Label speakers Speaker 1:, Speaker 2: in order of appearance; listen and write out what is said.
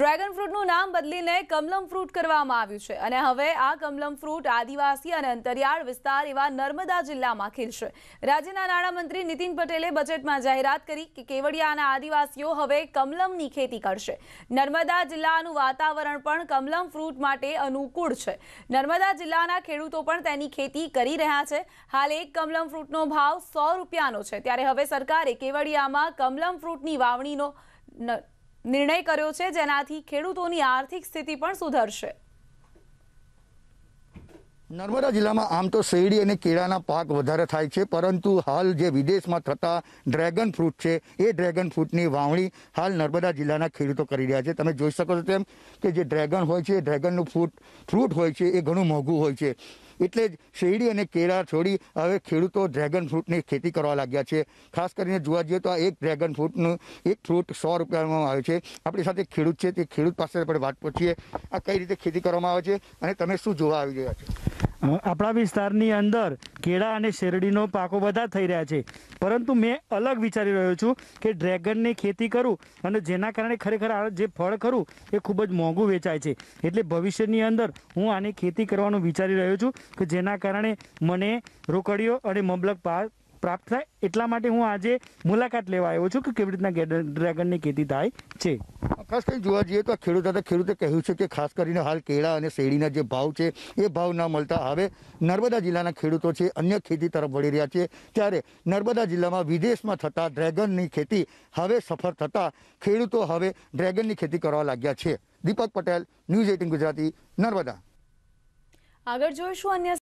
Speaker 1: dragon ફ્રૂટનું નામ બદલીને Kamalam fruit કરવામાં આવ્યું છે અને હવે આ કમલમ ફ્રૂટ આદિવાસી અને અંતરિયાળ વિસ્તાર એવા નર્મદા જિલ્લામાં ખીલશે રાજ્યના નાણામંત્રી નીતિન પટેલે બજેટમાં જાહેરાત કરી કે કેવડિયાના આદિવાસીઓ હવે કમલમની ખેતી કરશે નર્મદા જિલ્લાનું વાતાવરણ પણ કમલમ ફ્રૂટ માટે અનુકૂળ છે નર્મદા જિલ્લાના ખેડૂતો પણ તેની ખેતી કરી રહ્યા છે હાલ એક કમલમ ફ્રૂટનો ભાવ સો રૂપિયાનો છે ત્યારે હવે સરકારે કેવડિયામાં કમલમ ફ્રૂટની વાવણીનો નિર્ણય કર્યો છે જેનાથી ખેડૂતોની આર્થિક સ્થિતિ પણ સુધરશે
Speaker 2: નર્મદા જિલ્લામાં આમ તો શેરડી અને કેળાના પાક વધારે થાય છે પરંતુ હાલ જે વિદેશમાં થતા ડ્રેગન ફ્રૂટ છે એ ડ્રેગન ફ્રૂટની વાવણી હાલ નર્મદા જિલ્લાના ખેડૂતો કરી રહ્યા છે તમે જોઈ શકો છો તેમ કે જે ડ્રેગન હોય છે ડ્રેગનનું ફ્રૂટ ફ્રૂટ હોય છે એ ઘણું મોંઘું હોય છે એટલે જ શેરડી અને કેળા છોડી હવે ખેડૂતો ડ્રેગન ફ્રૂટની ખેતી કરવા લાગ્યા છે ખાસ કરીને જોવા જઈએ તો આ એક ડ્રેગન ફ્રૂટનું એક ફ્રૂટ સો રૂપિયામાં આવે છે આપણી સાથે ખેડૂત છે તે ખેડૂત પાસે આપણે વાત પૂછીએ આ કઈ રીતે ખેતી કરવામાં આવે છે અને તમે શું જોવા આવી રહ્યા
Speaker 3: છો આપણા વિસ્તારની અંદર કેળા અને શેરડીનો પાકો બધા થઈ રહ્યા છે પરંતુ મેં અલગ વિચારી રહ્યો છું કે ડ્રેગનની ખેતી કરું અને જેના કારણે ખરેખર આ જે ફળ ખરું એ ખૂબ જ મોંઘું વેચાય છે એટલે ભવિષ્યની અંદર હું આની ખેતી કરવાનું વિચારી રહ્યો છું કે જેના કારણે મને રોકડીઓ અને મબલક પ્રાપ્ત થાય એટલા માટે હું આજે મુલાકાત લેવા આવ્યો છું કે કેવી રીતના ડ્રેગનની ખેતી થાય છે ખાસ કરીને જોવા જઈએ તો
Speaker 2: ખેડૂત ખેડૂતે કહ્યું છે કે ખાસ કરીને હાલ કેળા અને શેરડીના જે ભાવ છે એ ભાવ ના મળતા હવે નર્મદા જિલ્લાના ખેડૂતો છે અન્ય ખેતી તરફ વળી રહ્યા છે ત્યારે નર્મદા જિલ્લામાં વિદેશમાં થતા ડ્રેગનની ખેતી હવે સફળ થતા ખેડૂતો હવે ડ્રેગનની ખેતી કરવા લાગ્યા છે દીપક પટેલ ન્યૂઝ એટીન ગુજરાતી નર્મદા
Speaker 1: આગળ જોઈશું અન્ય